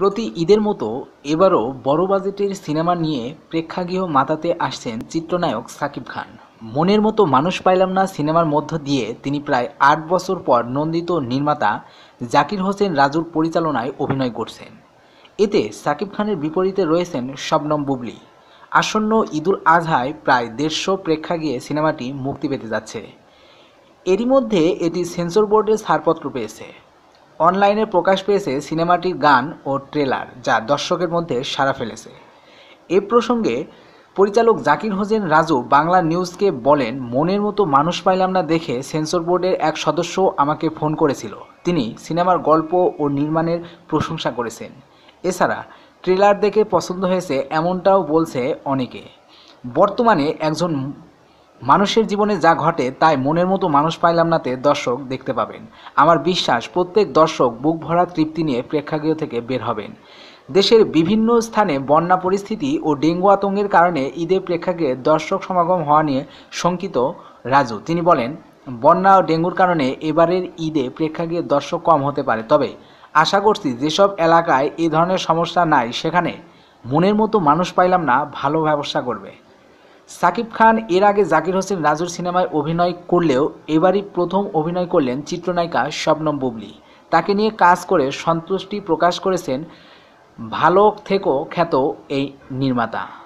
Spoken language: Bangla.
প্রতি ঈদের মতো এবারও বড় বাজেটের সিনেমা নিয়ে প্রেক্ষাগৃহ মাতাতে আসছেন চিত্রনায়ক সাকিব খান মনের মতো মানুষ পাইলাম না সিনেমার মধ্য দিয়ে তিনি প্রায় আট বছর পর নন্দিত নির্মাতা জাকির হোসেন রাজুর পরিচালনায় অভিনয় করছেন এতে সাকিব খানের বিপরীতে রয়েছেন শবনম বুবলি আসন্ন ঈদুল আজহায় প্রায় দেড়শো প্রেক্ষাগৃহে সিনেমাটি মুক্তি পেতে যাচ্ছে এরই মধ্যে এটি সেন্সর বোর্ডের ছাড়পত্র পেয়েছে অনলাইনে প্রকাশ পেয়েছে সিনেমাটির গান ও ট্রেলার যা দর্শকের মধ্যে সাড়া ফেলেছে এ প্রসঙ্গে পরিচালক জাকির হোসেন রাজু বাংলা নিউজকে বলেন মনের মতো মানুষ পাইলাম না দেখে সেন্সর বোর্ডের এক সদস্য আমাকে ফোন করেছিল তিনি সিনেমার গল্প ও নির্মাণের প্রশংসা করেছেন এছাড়া ট্রেলার দেখে পছন্দ হয়েছে এমনটাও বলছে অনেকে বর্তমানে একজন মানুষের জীবনে যা ঘটে তাই মনের মতো মানুষ পাইলাম নাতে দর্শক দেখতে পাবেন আমার বিশ্বাস প্রত্যেক দর্শক বুক ভরা তৃপ্তি নিয়ে প্রেক্ষাগৃহ থেকে বের হবেন দেশের বিভিন্ন স্থানে বন্যা পরিস্থিতি ও ডেঙ্গু আতঙ্কের কারণে ঈদে প্রেক্ষাগৃহে দর্শক সমাগম হওয়া নিয়ে শঙ্কিত রাজু তিনি বলেন বন্যা ও ডেঙ্গুর কারণে এবারের ঈদে প্রেক্ষাগৃহে দর্শক কম হতে পারে তবে আশা করছি যেসব এলাকায় এ ধরনের সমস্যা নাই সেখানে মনের মতো মানুষ পাইলাম না ভালো ব্যবসা করবে সাকিব খান এর আগে জাকির হোসেন রাজুর সিনেমায় অভিনয় করলেও এবারই প্রথম অভিনয় করলেন চিত্রনায়িকা শবনম বুবলি তাকে নিয়ে কাজ করে সন্তুষ্টি প্রকাশ করেছেন ভালো থেকো খ্যাত এই নির্মাতা